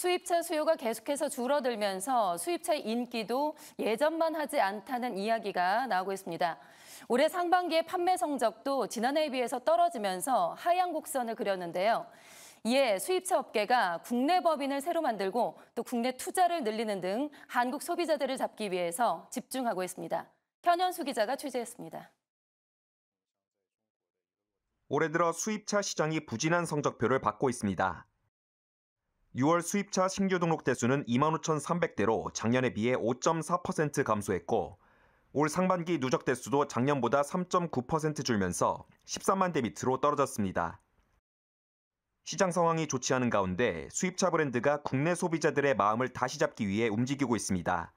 수입차 수요가 계속해서 줄어들면서 수입차 인기도 예전만 하지 않다는 이야기가 나오고 있습니다. 올해 상반기에 판매 성적도 지난해에 비해서 떨어지면서 하향 곡선을 그렸는데요. 이에 수입차 업계가 국내 법인을 새로 만들고 또 국내 투자를 늘리는 등 한국 소비자들을 잡기 위해서 집중하고 있습니다. 현현수 기자가 취재했습니다. 올해 들어 수입차 시장이 부진한 성적표를 받고 있습니다. 6월 수입차 신규 등록 대수는 25,300대로 작년에 비해 5.4% 감소했고 올 상반기 누적 대수도 작년보다 3.9% 줄면서 13만 대 밑으로 떨어졌습니다. 시장 상황이 좋지 않은 가운데 수입차 브랜드가 국내 소비자들의 마음을 다시 잡기 위해 움직이고 있습니다.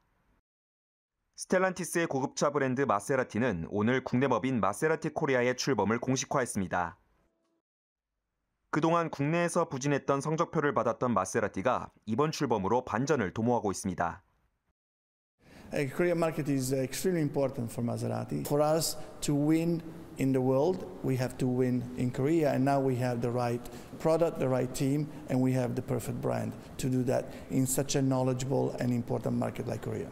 스텔란티스의 고급차 브랜드 마세라티는 오늘 국내 법인 마세라티 코리아의 출범을 공식화했습니다. 그동안 국내에서 부진했던 성적표를 받았던 마세라티가 이번 출범으로 반전을 도모하고 있습니다. Korean market is extremely important for Maserati. For us to win in the world, we have to win in Korea, and now we have the right product, the right team, and we have the perfect brand to do that in such a knowledgeable and important market like Korea.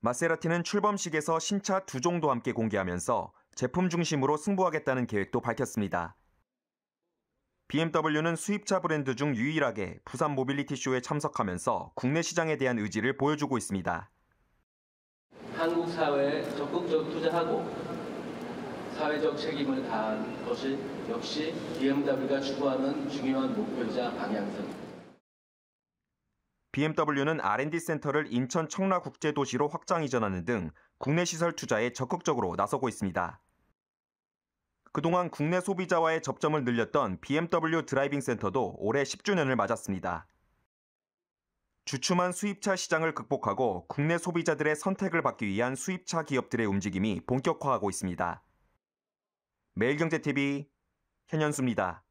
마세라티는 출범식에서 신차 두 종도 함께 공개하면서 제품 중심으로 승부하겠다는 계획도 밝혔습니다. BMW는 수입차 브랜드 중 유일하게 부산 모빌리티쇼에 참석하면서 국내 시장에 대한 의지를 보여주고 있습니다. 한국 사회에 적극적 투자하고 사회적 책임을 다한 것이 역시 BMW가 추구하는 중요한 목표자 방향성입니다. BMW는 R&D 센터를 인천 청라 국제도시로 확장 이전하는 등 국내 시설 투자에 적극적으로 나서고 있습니다. 그동안 국내 소비자와의 접점을 늘렸던 BMW 드라이빙 센터도 올해 10주년을 맞았습니다. 주춤한 수입차 시장을 극복하고 국내 소비자들의 선택을 받기 위한 수입차 기업들의 움직임이 본격화하고 있습니다. 매일경제TV 현현수입니다.